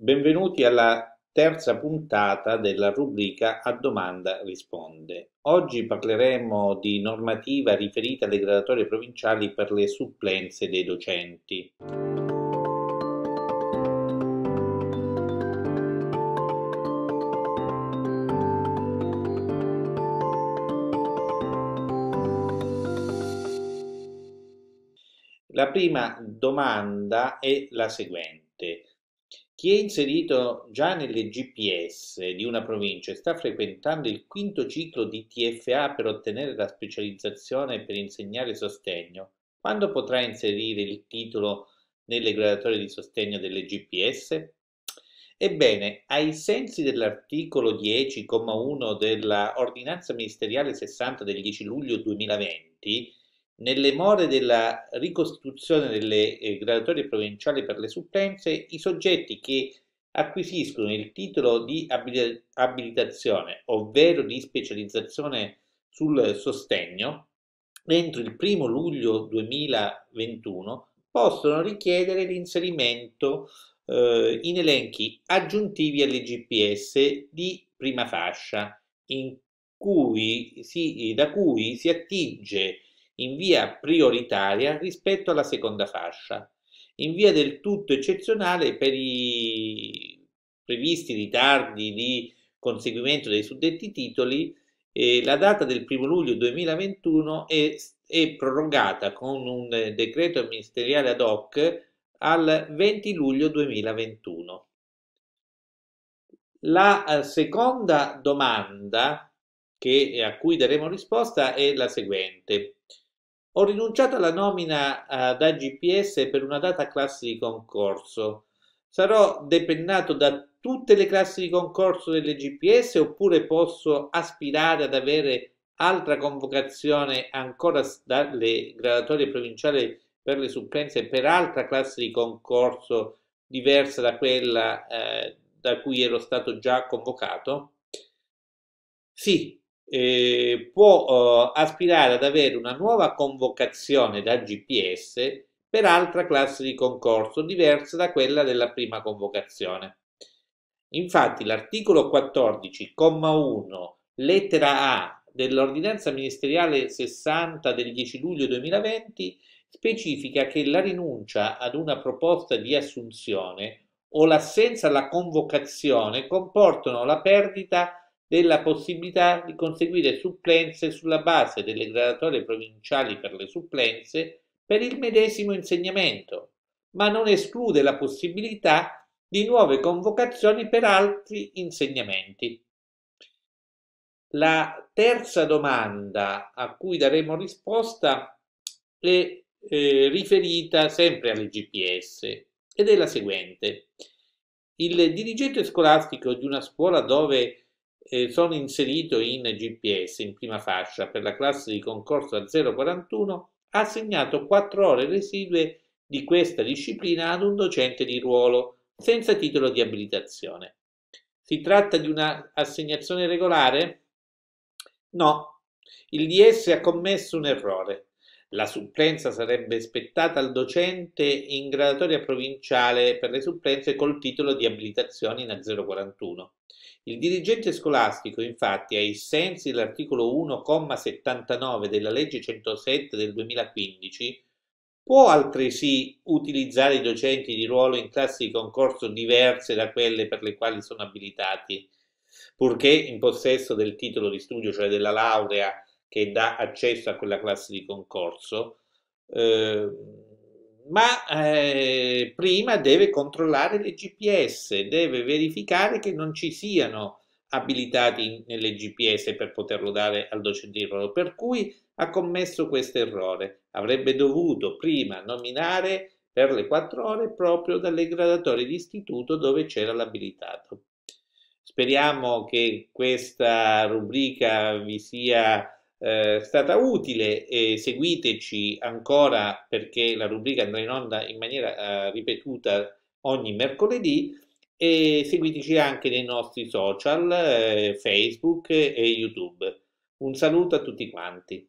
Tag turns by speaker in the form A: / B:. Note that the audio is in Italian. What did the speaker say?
A: Benvenuti alla terza puntata della rubrica A domanda risponde. Oggi parleremo di normativa riferita alle gradatorie provinciali per le supplenze dei docenti. La prima domanda è la seguente. Chi è inserito già nelle GPS di una provincia e sta frequentando il quinto ciclo di TFA per ottenere la specializzazione per insegnare sostegno, quando potrà inserire il titolo nelle graduatorie di sostegno delle GPS? Ebbene, ai sensi dell'articolo 10,1 della ordinanza ministeriale 60 del 10 luglio 2020, nelle more della ricostituzione delle eh, graduatorie provinciali per le supplenze, i soggetti che acquisiscono il titolo di abil abilitazione, ovvero di specializzazione sul sostegno, entro il 1 luglio 2021 possono richiedere l'inserimento eh, in elenchi aggiuntivi alle GPS di prima fascia, cui si, da cui si attinge in via prioritaria rispetto alla seconda fascia, in via del tutto eccezionale per i previsti ritardi di conseguimento dei suddetti titoli, eh, la data del 1 luglio 2021 è, è prorogata con un decreto ministeriale ad hoc al 20 luglio 2021. La eh, seconda domanda che, a cui daremo risposta è la seguente. Ho rinunciato alla nomina eh, da GPS per una data classe di concorso. Sarò depennato da tutte le classi di concorso delle GPS oppure posso aspirare ad avere altra convocazione ancora dalle gradatorie provinciali per le supplenze per altra classe di concorso diversa da quella eh, da cui ero stato già convocato? Sì, eh, può eh, aspirare ad avere una nuova convocazione da GPS per altra classe di concorso diversa da quella della prima convocazione. Infatti l'articolo 14,1 lettera A dell'ordinanza ministeriale 60 del 10 luglio 2020 specifica che la rinuncia ad una proposta di assunzione o l'assenza alla convocazione comportano la perdita della possibilità di conseguire supplenze sulla base delle gradatorie provinciali per le supplenze per il medesimo insegnamento, ma non esclude la possibilità di nuove convocazioni per altri insegnamenti. La terza domanda a cui daremo risposta è eh, riferita sempre alle GPS ed è la seguente. Il dirigente scolastico di una scuola dove eh, sono inserito in GPS in prima fascia per la classe di concorso a 041 ha assegnato 4 ore residue di questa disciplina ad un docente di ruolo senza titolo di abilitazione. Si tratta di un'assegnazione regolare? No, il DS ha commesso un errore. La supplenza sarebbe spettata al docente in gradatoria provinciale per le supplenze col titolo di abilitazione in A041. Il dirigente scolastico, infatti, ai sensi dell'articolo 1,79 della legge 107 del 2015, può altresì utilizzare i docenti di ruolo in classi di concorso diverse da quelle per le quali sono abilitati, purché in possesso del titolo di studio, cioè della laurea che dà accesso a quella classe di concorso, eh, ma eh, prima deve controllare le GPS, deve verificare che non ci siano abilitati nelle GPS per poterlo dare al docente di ruolo, per cui ha commesso questo errore. Avrebbe dovuto prima nominare per le quattro ore proprio dalle gradatorie di istituto dove c'era l'abilitato. Speriamo che questa rubrica vi sia eh, stata utile e seguiteci ancora perché la rubrica andrà in onda in maniera eh, ripetuta ogni mercoledì e seguiteci anche nei nostri social eh, Facebook e YouTube. Un saluto a tutti quanti.